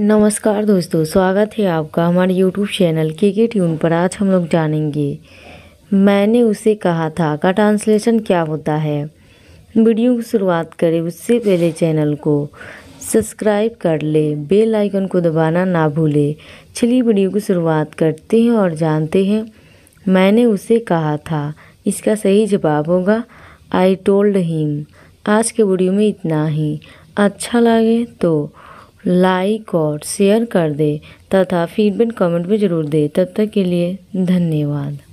नमस्कार दोस्तों स्वागत है आपका हमारे YouTube चैनल के के ट्यून पर आज हम लोग जानेंगे मैंने उसे कहा था का ट्रांसलेशन क्या होता है वीडियो की शुरुआत करें उससे पहले चैनल को सब्सक्राइब कर ले बेल आइकन को दबाना ना भूले चलिए वीडियो की शुरुआत करते हैं और जानते हैं मैंने उसे कहा था इसका सही जवाब होगा आई टोल्ड हिम आज के वीडियो में इतना ही अच्छा लगे तो लाइक और शेयर कर दे तथा फीडबैक कमेंट भी ज़रूर दे तब तक के लिए धन्यवाद